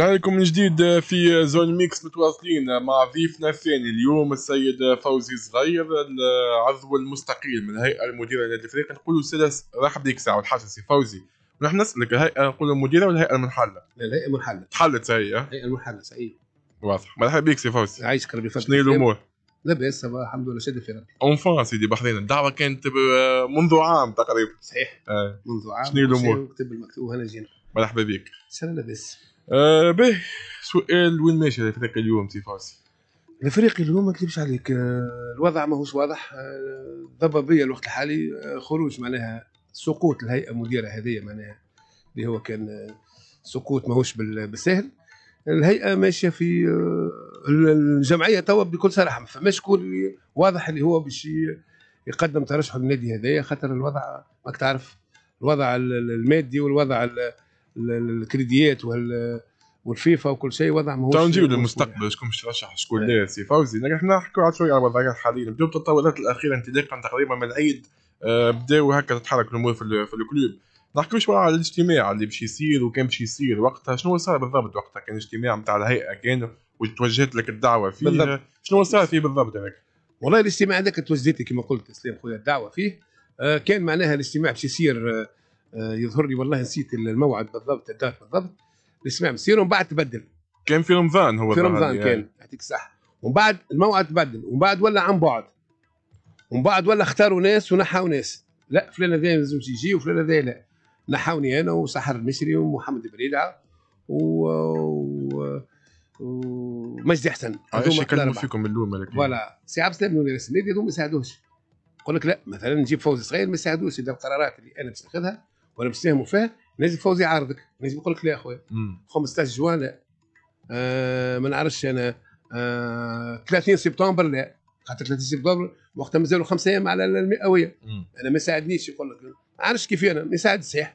رجعنا لكم من جديد في زون ميكس متواصلين مع ضيفنا الثاني اليوم السيد فوزي صغير العضو المستقيل من الهيئه المديره لنادي الفريق نقول سلس مرحبا بك ساعه والحاجه سي فوزي ونحن نسالك الهيئه نقول المديره ولا الهيئه المنحله؟ لا الهيئه المنحله تحلت هي الهيئه المنحله صحيح واضح مرحبا بك سي فوزي يعيشك ربي يفضلك شنو الامور؟ لاباس الحمد لله شادي في ربي اونفان سيدي بحرين الدعوه كانت منذ عام تقريبا صحيح آه. منذ عام شنو الامور؟ كتب المكتوب هنا جينا مرحبا بك شنو لاباس آه، به سؤال وين ماشي الفريق اليوم سي فاسي الفريق اليوم ما نكذبش عليك آه، الوضع ماهوش واضح آه، ضبابيه الوقت الحالي خروج معناها سقوط الهيئه المديره هذه معناها اللي هو كان سقوط ماهوش بالسهل الهيئه ماشيه في الجمعيه توا بكل صراحه ما فماش شكون واضح اللي هو باش يقدم ترشحه للنادي هذايا خاطر الوضع ماك تعرف الوضع المادي والوضع الكريديات وال والفيفا وكل شيء وضع هوش تو نجيو للمستقبل شكون باش ترشح شكون لا سي فوزي احنا نحكوا على شويه على الوضعيه الحاليه نبداو بالتطورات الاخيره انطلاقا تقريبا من العيد آه، بداو هكا تتحرك الامور في, في الكلوب نحكوا شويه على الاجتماع اللي باش يصير وكان باش يصير وقتها شنو صار بالضبط وقتها كان اجتماع نتاع الهيئه كان وتوجهت لك الدعوه فيه بالضبط. شنو صار فيه بالضبط هذاك والله الاجتماع هذاك توجهت لي كما قلت اسلام خويا الدعوه فيه آه، كان معناها الاجتماع باش يصير آه، آه، يظهر لي والله نسيت الموعد بالضبط الدار بالضبط نسمع مسير ومن بعد تبدل كان في رمضان هو في رمضان يعني. كان يعطيك الصحه ومن بعد الموعد تبدل ومن بعد ولا عن بعد ومن بعد ولا اختاروا ناس ونحوا ناس لا فلان هذا لازم يجي وفلان هذا لا نحوني انا وسحر المشري ومحمد بريدعه و, و... ومجدي حسن آه، هذوما يكلموا فيكم اللوم ملك فوالا سي عبد السلام وناس النادي هذوما ما يساعدوش يقول لك لا مثلا نجيب فوز صغير ما يساعدوش اذا القرارات اللي انا باش ناخذها وانا بساهم فيه لازم فوزي يعارضك لازم يقول لك لا اخويا 15 جوان لا آه ما نعرفش انا آه 30 سبتمبر لا خاطر 30 سبتمبر وقتها مازالوا خمس ايام على المئويه مم. انا ما ساعدنيش يقول لك ما عرفش كيف انا ما يساعد صحيح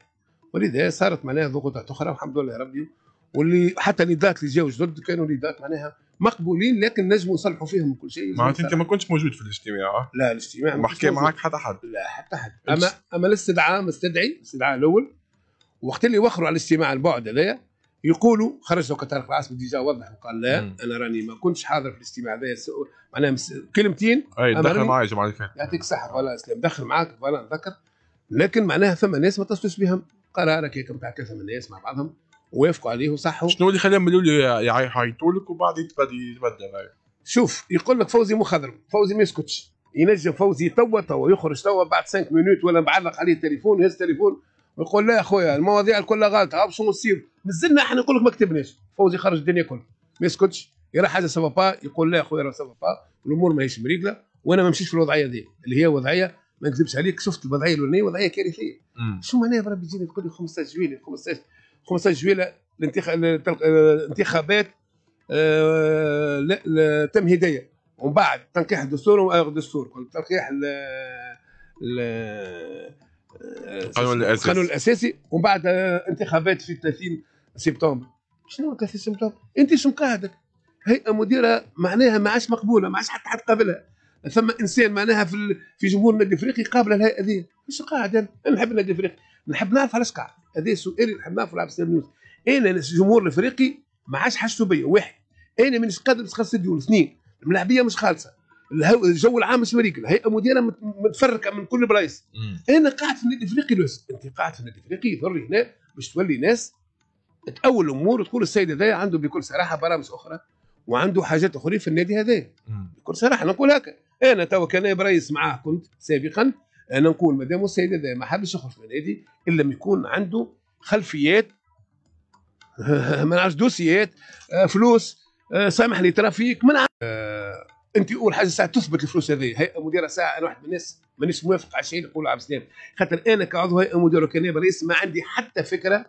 ولذا صارت معناها ضغوطات اخرى والحمد لله ربي واللي حتى نضالات اللي جاوا جدد كانوا نضالات معناها مقبولين لكن نجموا نصلحوا فيهم كل شيء معناتها انت ما كنتش موجود في الاجتماع آه؟ لا الاجتماع ما حكى معك حتى حد لا حتى حد اما اما الاستدعاء مستدعي الاستدعاء الاول وقت اللي وخروا على الاجتماع البعد هذايا يقولوا خرج كتارك طارق ديجا وضح وقال لا مم. انا راني ما كنتش حاضر في الاجتماع هذايا معناها مس... كلمتين اي دخل معايا جماعه يعطيك الصحه فوالا اسلام دخل معاك فوالا نذكر لكن معناها فما ناس ما اتصلوش بهم قرارك هيك بتاع كذا من الناس مع بعضهم ووافقوا عليه وصحوا شنو اللي خلاهم يقولوا لي يعيطوا لك وبعد يتبدل شوف يقول لك فوزي مخضرم فوزي ما يسكتش ينجم فوزي توا توا يخرج توا بعد 5 مينوت ولا معلق عليه التليفون يهز التليفون ويقول لا يا خويا المواضيع كلها غلط شنو نصير مازلنا احنا نقول لك ما كتبناش فوزي خرج الدنيا كلها ما يسكتش يرى حاجه سافا با يقول لا يا خويا سافا با الامور ماهيش مريقله وانا ما نمشيش في الوضعيه دي اللي هي وضعيه ما نكذبش عليك شفت الوضعيه الاولانيه وضعيه كارثيه شو معناها بربي يجيني تقول لي 15 جويلي 15 5 جويلة الانتخابات التمهيديه آه، ومن بعد تنقيح الدستور الدستور تنقيح القانون الاساسي القانون الاساسي ومن بعد آه، انتخابات في 30 سبتمبر شنو 30 سبتمبر انت شنو قاعدك هيئه مديره معناها ما عادش مقبوله ما عادش حتى حد قابلها ثم انسان معناها في في جمهور النادي الافريقي قابل الهيئه هذه ايش قاعد انا نحب النادي الافريقي نحب نعرف علاش قاعد هذا سؤال اللي في العاب انا الجمهور الافريقي ما عادش حاجته بيا واحد انا مانيش قادر نسقى استديون اثنين الملاعبيه مش خالصه الجو العام مش مريكل الهيئه المديره متفركه من كل بلايص انا قاعد في النادي الافريقي لوس انت قاعد في النادي الافريقي يضر هنا باش تولي ناس تاول الامور وتقول السيد هذا عنده بكل صراحه برامج اخرى وعنده حاجات اخرى في النادي هذا بكل صراحه نقول هكا انا توا كان برايس معاه كنت سابقا انا نقول ما دام السيد هذا ما حبش يخرج من النادي الا لما يكون عنده خلفيات ما نعرفش دوسيات آه، فلوس آه، سامحني ترى فيك ما نعرفش آه، انت اول حاجه ساعه تثبت الفلوس هذه هيئه مديره ساعه انا واحد من الناس مانيش موافق على شيء نقول عبد السلام خاطر انا كعضو هيئه مديره وكنائب رئيس ما عندي حتى فكره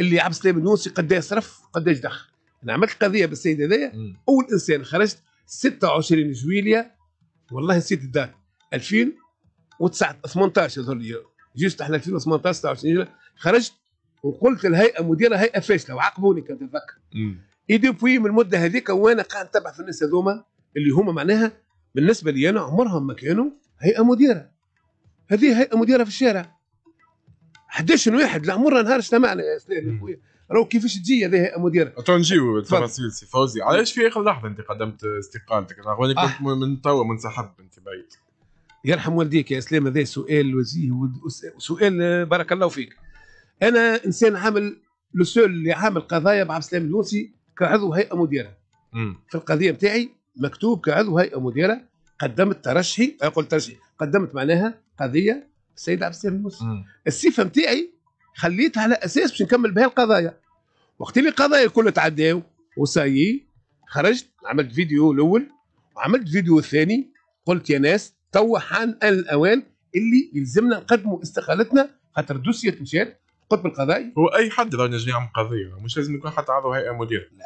اللي عبد السلام النوسي قداش صرف قداش دخل انا عملت قضيه بالسيد هذايا اول انسان خرجت 26 جويليا والله نسيت الدات 2000 و18 18 هذول جيست احنا 2018 26 خرجت وقلت الهيئه مديره هيئه فاشله وعاقبوني كان تتذكر اي دي بوي من المده هذيك وانا قاعد نتبع في الناس هذوما اللي هما معناها بالنسبه لي انا عمرهم ما كانوا هيئه مديره هذه هيئه مديره في الشارع 11 واحد لا نهار اجتمعنا يا استاذ يا خويا راهو كيفاش تجي هذه هيئه مديره تو نجيو التفاصيل سي فوزي علاش في اخر لحظه انت قدمت استقالتك انا كنت آه. من توا منسحب انت بعيد يرحم والديك يا اسلام هذا سؤال وزيه وسؤال آه، بارك الله فيك انا انسان عامل لو سول اللي عامل قضايا مع عبد السلام اليونسي كعضو هيئه مديره في القضيه نتاعي مكتوب كعضو هيئه مديره قدمت ترشحي قلت ترشحي قدمت معناها قضيه السيد عبد السلام اليونسي الصفه نتاعي خليتها على اساس باش نكمل بها القضايا وقت اللي القضايا الكل تعداو وسايي خرجت عملت فيديو الاول وعملت فيديو الثاني قلت يا ناس تو حان الاوان اللي يلزمنا نقدموا استقالتنا خاطر دوسيه مشات قطب القضائي هو اي حد راه ينجم يعمل قضيه مش لازم يكون حتى عضو هيئه مدير لا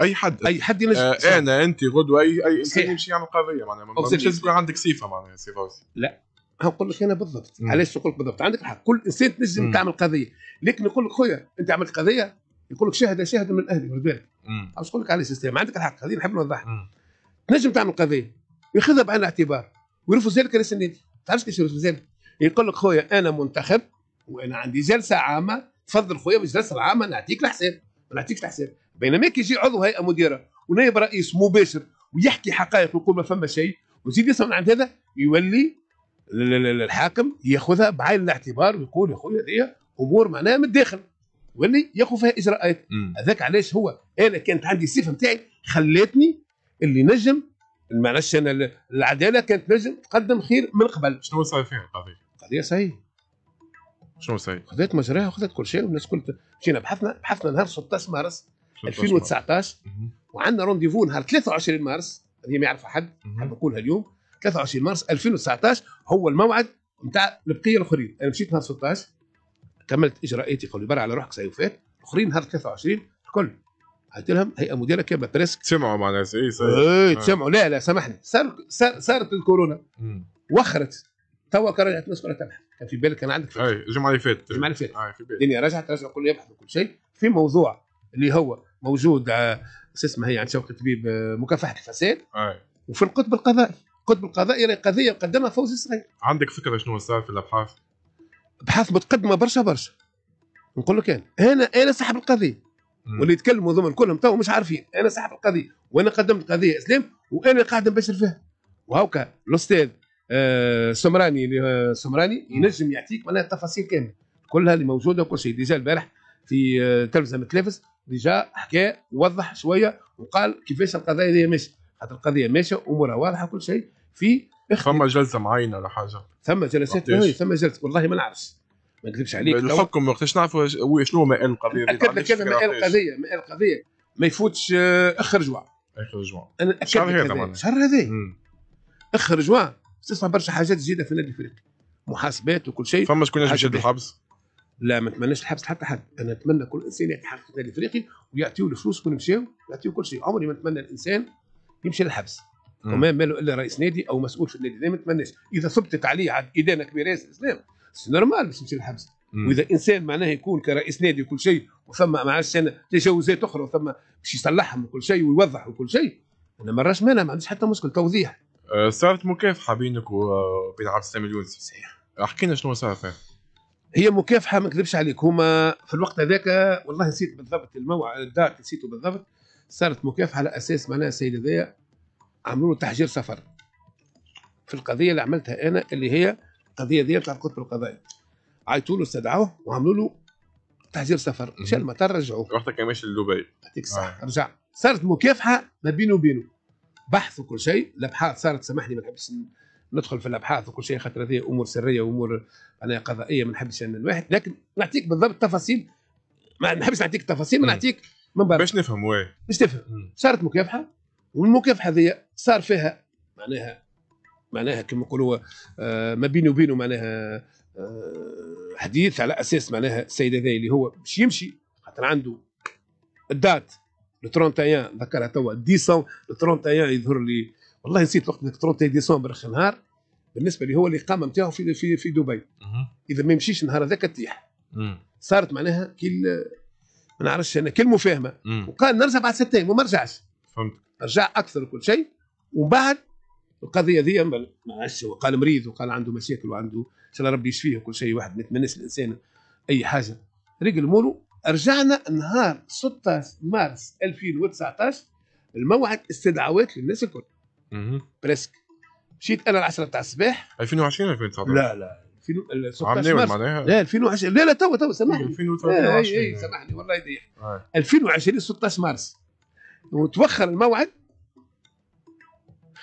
اي حد اي حد ينجم آه انا انت غدوه اي اي انسان يمشي يعمل قضيه معناها مش لازم يكون عندك صفه معناها صفه لا هنقول لك انا بالضبط علاش نقول لك بالضبط عندك الحق كل انسان تنجم تعمل قضيه لكن يقول لك خويا انت عملت قضيه يقول لك شاهد شاهد من اهلي ورد بالك عاوز نقول لك على السيستم عندك الحق هذه نحب نوضحها تنجم تعمل قضيه ياخذها بعين الاعتبار ذلك رئيس النادي ما تعرفش كيفاش ذلك يقول لك خويا انا منتخب وانا عندي جلسه عامه تفضل خويا بالجلسه العامه نعطيك الحساب ما نعطيكش الحساب بينما كيجي عضو هيئه مديره ونائب رئيس مباشر ويحكي حقائق ويقول ما فما شيء وزيد يسمع عند هذا يولي الحاكم ياخذها بعين الاعتبار ويقول يا خويا هذه امور معناها من الداخل واللي ياخذ فيها اجراءات هذاك علاش هو انا كانت عندي الصفه نتاعي خلاتني اللي نجم معلش انا العداله كانت لازم تقدم خير من قبل شنو صاير فيها القضيه؟ القضيه صحيح شنو صاير؟ خذت مجراها وخذت كل شيء والناس كل مشينا بحثنا بحثنا نهار 16 مارس 2019 وعندنا رونديفو نهار 23 مارس هذه ما يعرفها حد حاب نقولها اليوم 23 مارس 2019 هو الموعد نتاع البقيه الاخرين انا مشيت نهار 16 كملت اجراءاتي قولي برا على روحك سيوفات الاخرين نهار 23 الكل لهم هيئه مديره كده بريسك سمعوا معنا ناس إيه، صحيح ايه آه. سمعوا لا لا سامحني صارت الكورونا وخرت توا رجعت الناس كلها تبحث كان في بالي كان عندك اي الجمعه اللي فاتت الجمعه اللي فاتت الدنيا رجعت رجع كله يبحث وكل شيء في موضوع اللي هو موجود آه، شو اسمه هي عند شوقي طبيب آه، مكافحه الفساد أي. وفي القطب القضائي القطب القضائي قضيه قدمها فوزي صغير عندك فكره شنو صار في الابحاث؟ ابحاث متقدمه برشا برشا نقول لك انا إيه، انا انا صاحب القضيه واللي يتكلموا ضمن كلهم تو مش عارفين انا صاحب القضيه وانا قدمت قضيه اسلام وانا قاعد نبشر فيها وهوكا الاستاذ آه سمراني اللي سمراني ينجم يعطيك معناها التفاصيل كامله كلها اللي موجوده وكل شيء ديجا البارح في آه، تلفزه متلافس ديجا حكى ووضح شويه وقال كيفاش القضايا هذه ماشيه خاطر القضيه ماشيه امورها واضحه كل شيء في فما جلسه معينه ولا حاجه ثم جلسات إيه، ثم جلسه والله ما نعرفش ما نكذبش عليك الحكم ما وقتاش نعرفوا شنو ماء القضيه اكد لك انا ماء القضيه ماء القضيه ما يفوتش آه، اخر جوع اخر جوع انا اكد شهر هذا هذا اخر جوع تسمع برشا حاجات جديده في النادي الافريقي محاسبات وكل شيء فما شكون يشد الحبس لا ما نتمناش الحبس حتى حد انا نتمنى كل انسان يتحقق في النادي الافريقي ويعطيو الفلوس كون مشاو يعطيو كل شيء عمري ما نتمنى الانسان يمشي للحبس وما ماله الا رئيس نادي او مسؤول في النادي ما نتمناش اذا ثبتت عليه عاد ادانه كبيره الاسلام سي نورمال باش يمشي للحبس واذا انسان معناه يكون كرئيس نادي وكل شيء وثم معلش انا تجاوزات اخرى وثم باش يصلحهم وكل شيء ويوضح وكل شيء انا ما راش مانع ما عنديش حتى مشكل توضيح صارت أه، مكافحه بينك وبين عبد السلام اليونس صحيح احكي لنا شنو صار فيها هي مكافحه ما نكذبش عليك هما في الوقت هذاك والله نسيت بالضبط الموعد الدار نسيته بالضبط صارت مكافحه على اساس معناها السيد هذايا عملوا له تحجير سفر في القضيه اللي عملتها انا اللي هي القضيه دي بتاع القطب القضائي عيطوا له استدعوه وعملوا له تحذير سفر مشى المطار رجعوه رحت كان ماشي لدبي يعطيك الصحه آه. رجع صارت مكافحه ما بينه وبينه بحث وكل شيء الابحاث صارت سامحني ما نحبش ندخل في الابحاث وكل شيء خاطر هذه امور سريه وامور انا قضائيه ما نحبش ان الواحد لكن نعطيك بالضبط تفاصيل ما نحبش نعطيك التفاصيل نعطيك من برا باش نفهم وي باش تفهم صارت مكافحه والمكافحه هذه صار فيها معناها معناها كما نقولوا آه، ما بينه وبينه معناها آه، حديث على اساس معناها السيد هذا اللي هو باش يمشي خاطر عنده الدات لو 31 ذكرها توا ديسمبر لو 31 يظهر لي والله نسيت وقت 31 ديسمبر اخر نهار بالنسبه لي هو الاقامه نتاعو في في في دبي اذا ما يمشيش النهار هذاك تطيح صارت معناها كل ما نعرفش انا كل مفاهمه وقال نرجع بعد ست ايام وما رجعش فهمت رجع اكثر وكل شيء ومن بعد القضيه ذي معلش هو قال مريض وقال عنده مشاكل وعنده ان شاء الله ربي يشفيه وكل شيء واحد ما يتمناش الانسان اي حاجه رجل مولو رجعنا نهار 16 مارس 2019 الموعد استدعوات للناس الكل بريسك مشيت انا العشرة تاع الصباح 2020 2019 لا لا 16 آه، إيه مارس معناها لا 2020 لا لا تو تو سامحني 2023 اي إيه، سامحني والله يضيع 2020 آه. 16 مارس وتوخر الموعد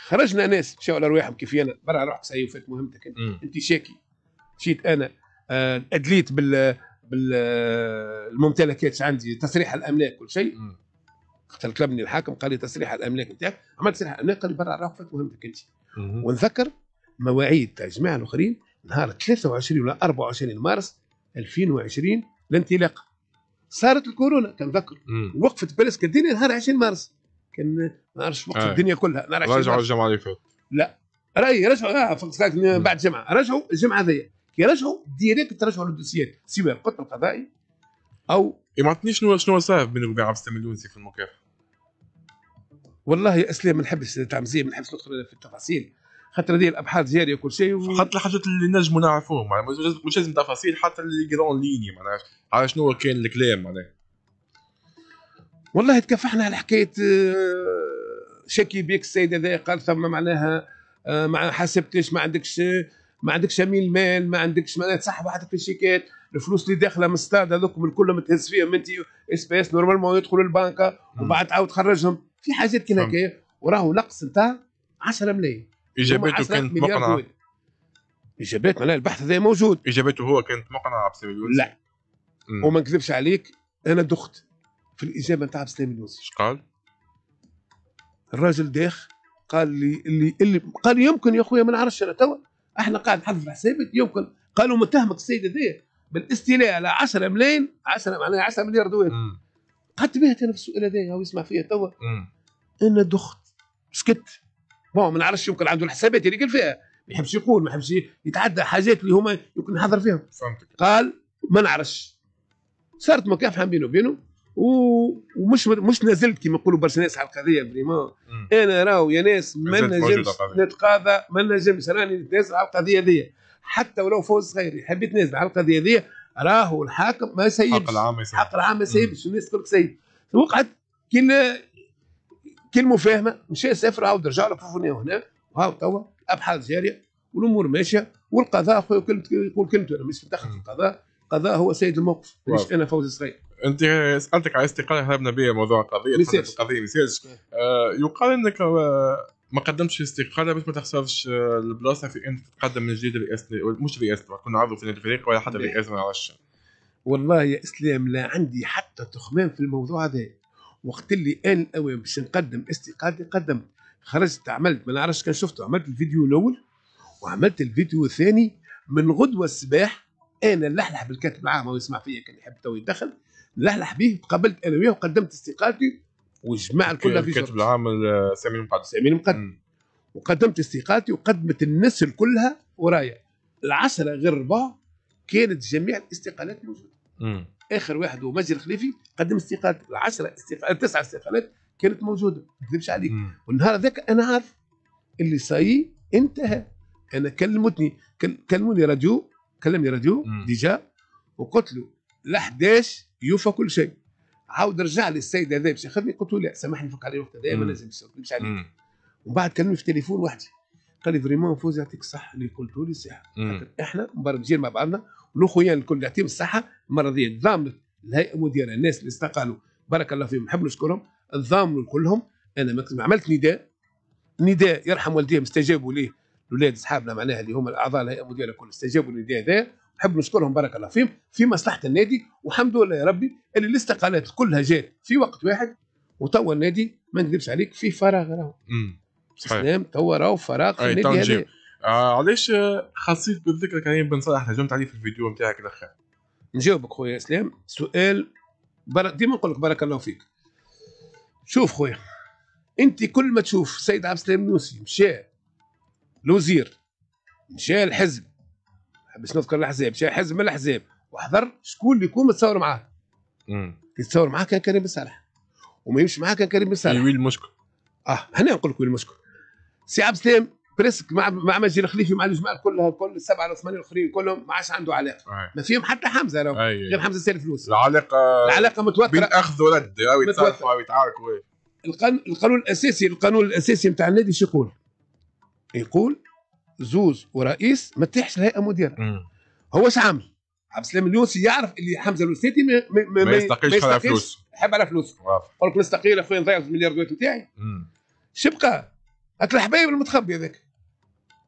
خرجنا ناس مشاو على رواحهم كيفي انا برا روحك سيو وفات مهمتك انت, انت شاكي مشيت انا آه، ادليت بال بالممتلكات آه، عندي تصريح الاملاك كل شيء وقت طلبني الحاكم قال لي تصريح الاملاك نتاعك عملت تصريح الاملاك قال لي برا روحك فات مهمتك انت ونذكر مواعيد تاع الجماعه الاخرين نهار 23 ولا 24 مارس 2020 الانطلاق صارت الكورونا كنذكر وقفت بلس كديني نهار 20 مارس كان ما نعرفش وقت آه. الدنيا كلها ما رجعوا الجمعه اللي فاتت لا راي رجعوا آه بعد جمعه رجعوا الجمعه هذيا كي رجعوا ديريكت رجعوا للدوسيات سواء القتل القضائي او إيه، ما عطنيش شنو شنو صاير بين وكاع عبد اليونسي في المكافحه والله يا اسلام ما نحبش مزيان ما نحبش ندخل في التفاصيل خاطر هذه الابحاث جاريه وكل شيء و... حتى الحاجات اللي نجموا نعرفوهم مش لازم تفاصيل حتى اللي جرون ليني معناها على شنو كان الكلام معناها والله تكفحنا على حكايه آه، شكي بيك السيد هذا قال ثم معناها آه، ما حسبتش ما عندكش ما عندكش امين المال ما عندكش معناها تسحب حتى في الشيكات الفلوس اللي داخله من الستاد هذوكم الكل متهز فيهم انت اسباس نورمالمون يدخلوا البنكة وبعد تعاود تخرجهم في حاجات كي هكايا وراهو نقص نتاع 10 ملايين اجاباته كانت مقنعه اجابات معناها البحث هذا موجود اجابته هو كانت مقنعه بسبب لا مم. وما نكذبش عليك انا دخت في الاجابه نتاع السلام النوزي اش قال؟ الراجل داخ قال لي اللي اللي قال يمكن يا خويا ما نعرفش انا توا احنا قاعد نحضر حسابك يمكن قالوا متهمك السيد هذايا بالاستيلاء على 10 ملايين 10 معناها 10 مليار دولار قعدت بها انا في السؤال هذايا هو يسمع فيا توا انا دخت سكت بون ما نعرفش يمكن عنده الحسابات اللي قال فيها ما يحبش يقول ما يحبش يتعدى حاجات اللي هما يمكن نحضر فيهم فهمتك قال ما نعرفش صارت مكافحه بينه وبينه ومش مش نزلت كما يقولوا برشا ناس على القضيه فريمون انا راهو يا ناس ما نجمش نتقاضى ما نجمش راني نتنازل على القضيه ذي حتى ولو فوز صغير حبيت نازل على القضيه ذي راهو الحاكم ما سيبش حق العام يسيبش. حق العام ما سيبش الناس تقول لك سيب وقعت كل كل مفاهمه مشى سافر عاود رجع له بوفوني هنا وهاو توا ابحاث جاريه والامور ماشيه والقضاء خويا يقول كلمته انا مش متدخل في القضاء القضاء هو سيد الموقف مش انا فوز صغير انت سالتك على استقاله هربنا بها موضوع القضيه نسيت القضيه نسيت آه يقال انك آه، ما قدمتش استقاله باش ما تخسرش آه، البلاصه في انك تقدم من جديد رئاسه مش رئاسه كنا عضو في نادي الفريق ولا حتى رئاسه ما نعرفش والله يا اسلام لا عندي حتى تخمام في الموضوع هذا وقت اللي انا باش نقدم استقالتي قدمت خرجت عملت ما نعرفش كان شفته عملت الفيديو الاول وعملت الفيديو الثاني من غدوه الصباح انا نلحلح بالكاتب العام ويسمع فيا كان يحب تو يدخل لحلح به تقابلت انا وياه وقدمت استقالتي والجماعه الكل في الكاتب العام سامي المقدم سامي المقدم وقدمت استقالتي وقدمت النسل كلها ورايا العشره غير ربع كانت جميع الاستقالات موجوده اخر واحد هو مجد الخليفي قدم استقالته العشره استقالات تسعه استقالات كانت موجوده ما نكذبش عليك مم. والنهار ذاك انا عارف اللي صاي انتهى انا كلمتني كلموني راديو كلمني راديو ديجا وقلت له ل 11 يوفى كل شيء عاود رجع لي السيد هذا باش ياخذني قلت له لا سامحني فك علي وقت هذا ما لازم نمشي عليك ومن بعد كلمني في التليفون وحدي قال لي فريمون فوز يعطيك الصحه اللي قلت لي صحه احنا مبرمجين مع بعضنا والاخويا الكل يعطيهم الصحه المرضيه ضامنت الهيئه المديره الناس اللي استقالوا بارك الله فيهم نحب نشكرهم ضامنوا كلهم انا ما عملت نداء نداء يرحم والديهم استجابوا ليه الاولاد اصحابنا معناها اللي هما الاعضاء الهيئه المديره الكل استجابوا للنداء هذا نحب نشكرهم بارك الله فيهم في مصلحه النادي والحمد لله يا ربي اللي الاستقالات كلها جات في وقت واحد وتوا النادي ما نكذبش عليك في فراغ راهو سلام توا راهو فراغ في النادي هذا آه علاش حسيت بالذكر كريم بن صالح هجمت عليه في الفيديو نتاعك الاخر نجاوبك خويا اسلام سؤال بر... ديما نقول لك بارك الله فيك شوف خويا انت كل ما تشوف سيد عبد السلام النوسي مشى الوزير مشى الحزب باش نذكر الاحزاب شي حزب من الاحزاب واحذر شكون اللي يكون متصور معاه امم يتصور معاه كان كريم بن صالح وما يمشي معاه كان كريم بن صالح إيه، وين المشكل اه هنا نقول لك وين المشكل سي عبد السلام بريسك مع مع مجدي الخليفي مع الجماعه كلها كل السبعه ولا الاخرين كلهم ما عادش عنده علاقه ما فيهم حتى حمزه راهو غير حمزه سير فلوس العلاقه العلاقه متوتره بين اخذ ورد راهو يتعاركوا القانون الاساسي القانون الاساسي نتاع النادي شو يقول؟ يقول زوز ورئيس ما تحش الهيئه المديره هو اش عمل عبد السلام اليونسي يعرف اللي حمزه الوسيتي ما, ما, ما, يستقيش على فلوس يحب على فلوس يقول لك نستقيل اخويا نضيع دولار نتاعي شبقى هاك الحبايب المتخبي هذاك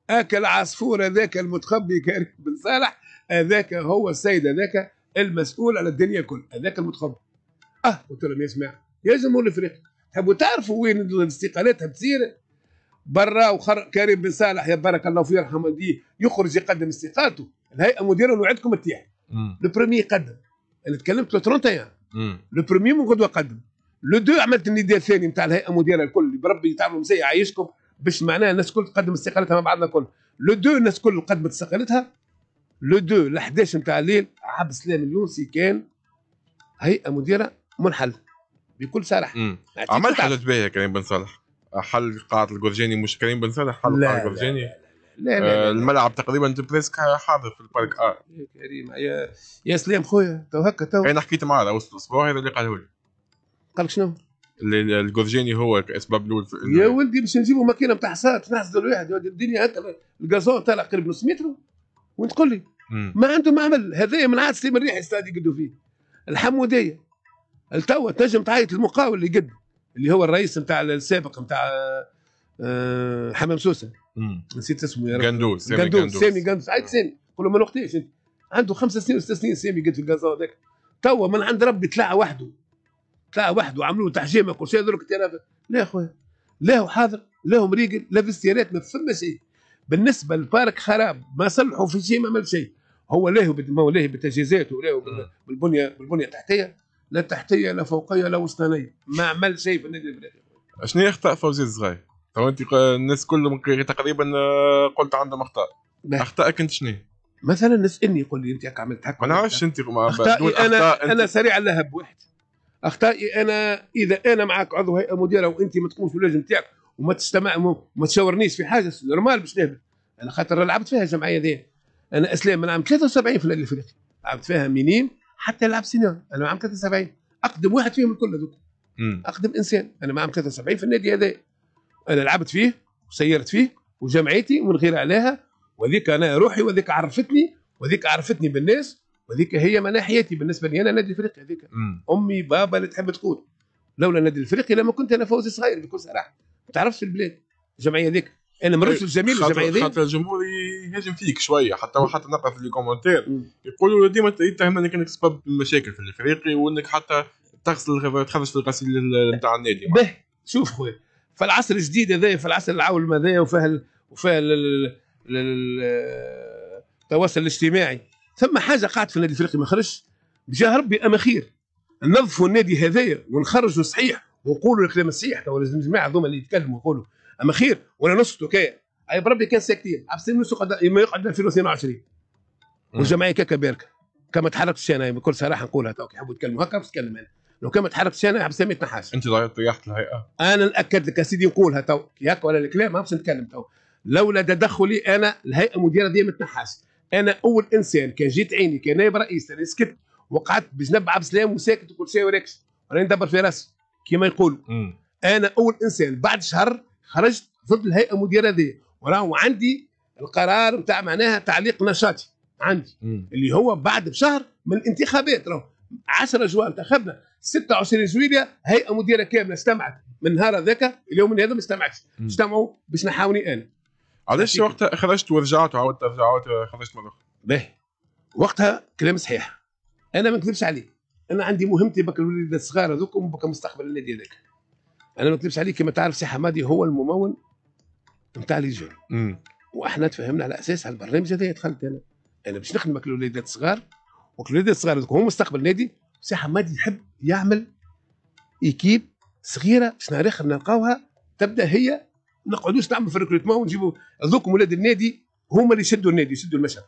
هاك العصفور هذاك المتخبي كريم بن صالح هذاك هو السيد هذاك المسؤول على الدنيا كل هذاك المتخبي اه قلت لهم يا جماعه يا جمهور الافريقي تحبوا تعرفوا وين الاستقالات بتصير برا وخر كريم بن صالح يا بارك الله فيه يرحمه دي يخرج يقدم استقالته الهيئه مديره نوعدكم تيح لو بريمي قدم انا تكلمت لو 31 لو بريمي من غدوه قدم لو دو عملت النداء الثاني نتاع الهيئه المديره الكل بربي تعملوا مسيء عايشكم باش معناها الناس الكل تقدم استقالتها مع بعضنا الكل لو دو الناس الكل قدمت استقالتها لو دو ال 11 نتاع الليل عبد السلام اليونسي كان هيئه مديره منحل بكل صراحه عملت حاجات باهيه كريم بن صالح حل قاعه الجورجيني مش كريم بن سالم حل قاعه الجورجيني لا, لا, لا, لا, آه، الملعب تقريبا بريسك حاضر في البارك ار آه. كريم يا يا سلام خويا تو هكا تو انا حكيت معاه وسط الاسبوع هذا اللي قاله لي قال لك شنو؟ الجورجيني هو الاسباب الاول يا ولدي باش نجيبوا ماكينه نتاع حصاد نحصدوا الواحد الدنيا هكا الجازون طالع قريب نص متر وانت تقول لي ما عنده ما عمل هذايا من عاد سليم الريحي استاد يقدوا فيه الحموديه التوا تنجم تعيط المقاول اللي يقد اللي هو الرئيس نتاع السابق نتاع آه، حمام سوسه نسيت اسمه يا رب جندوز سامي جندوز سامي جندوز عيط سامي قول له ما نقطيش انت عنده خمس سنين وست سنين سامي قد في الجازا هذاك توا من عند ربي طلع وحده طلع وحده عملوا تحجيمه كل شيء هذوك لا خويا لا هو حاضر لا هو مريقل لا في السيارات ما فما شيء بالنسبه للبارك خراب ما صلحوا في شيء ما عمل شيء هو لاهو مولاه بتجهيزاته ولاهو بالبنيه بالبنيه التحتيه لا تحتيه لا فوقيه لا وسطانيه ما عمل شيء في النادي الافريقي شنو اخطاء فوزي الصغير؟ تو انت الناس كلهم تقريبا آه، قلت عندهم اخطاء اخطائك انت شنو؟ مثلا اسالني قول لي انت عملت هكا ما نعرفش انت اخطائي انا أنت... انا سريع اللهب واحد اخطائي انا اذا انا معك عضو هيئه مديره وانت ما تقومش اللجنه نتاعك وما تستمع وما تشاورنيش في حاجه نورمال باش نهبط انا خاطر لعبت فيها الجمعيه ذي انا اسلام من عام 73 في الافريقي لعبت فيها منين حتى يلعب سينيور انا عام 73 اقدم واحد فيهم الكل هذوك اقدم انسان انا عام 73 في النادي هذا انا لعبت فيه وسيرت فيه وجمعيتي ومن غير عليها وذيك انا روحي وذيك عرفتني وذيك عرفتني بالناس وذيك هي مناحيتي حياتي بالنسبه لي انا نادي الفريق هذيك امي بابا اللي تحب تقول لولا النادي الافريقي لما كنت انا فوزي صغير بكل صراحه ما تعرفش البلاد الجمعيه هذيك انا مرات الجميل إيه، الجمعيه خاطر الجمهور يهاجم فيك شويه حتى حتى نقرا في الكومنتير يقولوا ديما يتهم انك انك سبب مشاكل في الفريق وانك حتى تغسل تخرج في الغسيل نتاع النادي به شوف خويا في العصر الجديد هذا في العصر العولمه هذا وفيه وفيه التواصل الاجتماعي ثم حاجه قاعد في النادي الافريقي ما خرجش بجاه ربي اما خير نظفوا النادي هذايا ونخرجوا صحيح ونقولوا الكلام الصحيح تو الجماعه هذوما اللي يتكلموا يقولوا اما خير ولا نص توكاي اي بربي كان ساكتين السلام نص يما يقعد 2022 والجمعيه كاكا باركه كما تحركتش انا بكل صراحه نقولها تو يحبوا يتكلموا هكا بس نتكلم انا لو كان ما تحركش انا عبد السلام يتنحاش انت طيحت الهيئه انا ناكد لك يا سيدي نقولها تو ياك ولا الكلام ما نتكلم تو لولا تدخلي انا الهيئه المديره ما تنحاس انا اول انسان كان جيت عيني كان نائب رئيس انا سكت وقعدت بجنب عبد السلام وساكت وكل شيء وراكش راني ندبر في راسي كيما يقولوا انا اول انسان بعد شهر خرجت ضد الهيئه المديره دي وراه عندي القرار بتاع معناها تعليق نشاطي عندي م. اللي هو بعد بشهر من الانتخابات راهو 10 جوان انتخبنا 26 جويليا هيئه مديره كامله استمعت من نهار هذاك اليوم من هذا ما استمعتش اجتمعوا باش نحاوني انا علاش وقتها خرجت ورجعت وعاودت رجعت آه، خرجت مره اخرى باهي وقتها كلام صحيح انا ما نكذبش عليك انا عندي مهمتي بك الوليدات الصغار هذوك وبك مستقبل النادي هذاك انا ما اكذبش عليك كما تعرف سي حمادي هو الممول نتاع جون واحنا تفهمنا على اساس على البرنامج هذا دخلت انا انا باش نخدمك الوليدات الصغار والوليدات الصغار هو مستقبل النادي سي حمادي يحب يعمل ايكيب صغيره باش نهار نلقاوها تبدا هي نقعدوش نعمل في الريكروتمون ونجيبوا هذوك ولاد النادي هما اللي يشدوا النادي يشدوا المشهد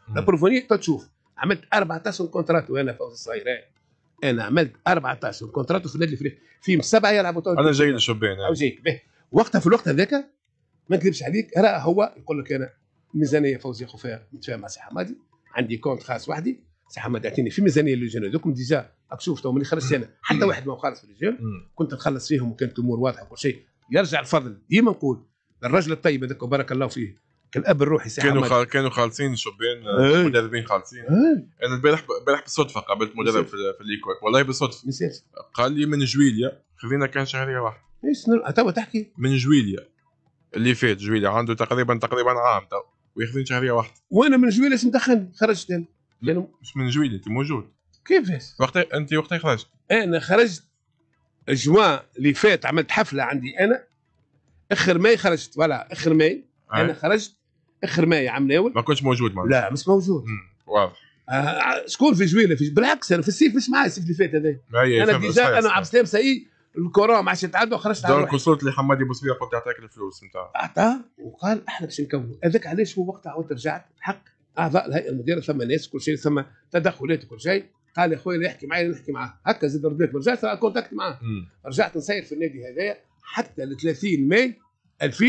لا تشوف عملت 14 كونترات وانا فوز الصغيرين انا عملت 14 كونترات في النادي الفريق فيهم سبعه يلعبوا انا جاي يعني. او جاي به وقتها في الوقت هذاك ما نكذبش عليك راه هو يقول لك انا ميزانيه فوزي خفايا متفاهم مع سي حمادي عندي كونت خاص وحدي سي حمادي يعطيني في ميزانيه للجون هذوكم ديجا راك شوف تو ملي خرجت انا حتى واحد ما خالص في الجون كنت نخلص فيهم وكانت الامور واضحه وكل شيء يرجع الفضل ديما نقول الرجل الطيب هذاك بارك الله فيه الاب الروحي سي كانوا خال... كانوا خالصين شبان إيه. مدربين خالصين إيه. انا البارح البارح بالصدفه قابلت مدرب في, في الايكوات والله بالصدفه قال لي من جويليا خذينا كان شهريه واحده إيه، توا تحكي من جويليا اللي فات جويليا عنده تقريبا تقريبا عام تو وياخذين شهريه واحده وانا من جويليا اش مدخل خرجت انا مش من جويليا انت موجود كيفاش وقتها انت وقتها خرجت انا خرجت جوان اللي فات عملت حفله عندي انا اخر ماي خرجت ولا اخر ماي انا خرجت اخر ماي عام الاول ما كنتش موجود معنا لا مش موجود واضح آه شكون آه، في جويله في بالعكس انا في السيف مش معايا السيف اللي فات هذا انا ديجا انا عبد السلام سعيد الكورونا ما عادش تعدوا وخرجت على دونك وصلت لحمادي بوصفيه قلت يعطيك الفلوس نتاع اعطاه وقال احنا باش نكملوا هذاك علاش هو وقتها عاودت رجعت حق اعضاء الهيئه المديره ثم ناس كل شيء ثم تدخلات وكل شيء قال يا خويا اللي يحكي معايا نحكي معاه هكا زاد رديت رجعت كونتاكت معاه رجعت نسير في النادي هذايا حتى ل 30 ماي 2000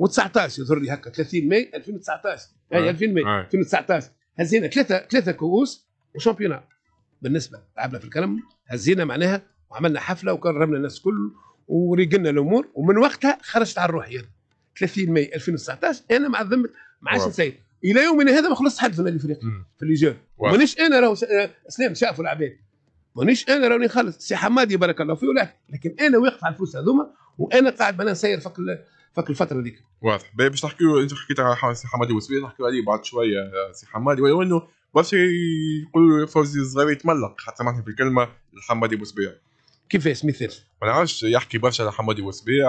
و19 يظهر لي هكا 30 ماي 2019 هاي 2000 آه. ماي 2019 آه. هزينا ثلاثه ثلاثه كؤوس وشامبيونا بالنسبه لعبنا في الكلام هزينا معناها وعملنا حفله وكرمنا الناس الكل وريقلنا الامور ومن وقتها خرجت على روحي يعني. 30 ماي 2019 انا مع ما عادش نسيت الى يومنا هذا ما خلصت حد في نادي الافريقي في الليجير مانيش انا راهو آه، اسلام شافوا العباد مانيش انا راني خلص سي حمادي بارك الله فيه ولكن انا واقف على الفلوس هذوما وانا قاعد معناها نسير فك فك الفتره ذيك واضح باش تحكيوا انت حكيت على سي حمادي وسبيل نحكيوا عليه بعد شويه آه، سي حمادي ولو انه برشا يقولوا فوزي الصغير يتملق حتى معناتها في الكلمه لحمادي بوسبيع كيفاش مثال؟ ما نعرفش يحكي برشا على حمادي بوسبيع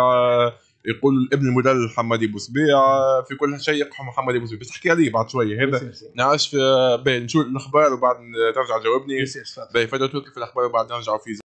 يقول ابن المدلل حمادي بوسبيع في كل شيء يقحم حمادي بوسبيع باش تحكي عليه بعد شويه هذا نعرفش باهي نشوف الاخبار وبعد ترجع جاوبني باهي فدوا في الاخبار وبعد نرجعوا في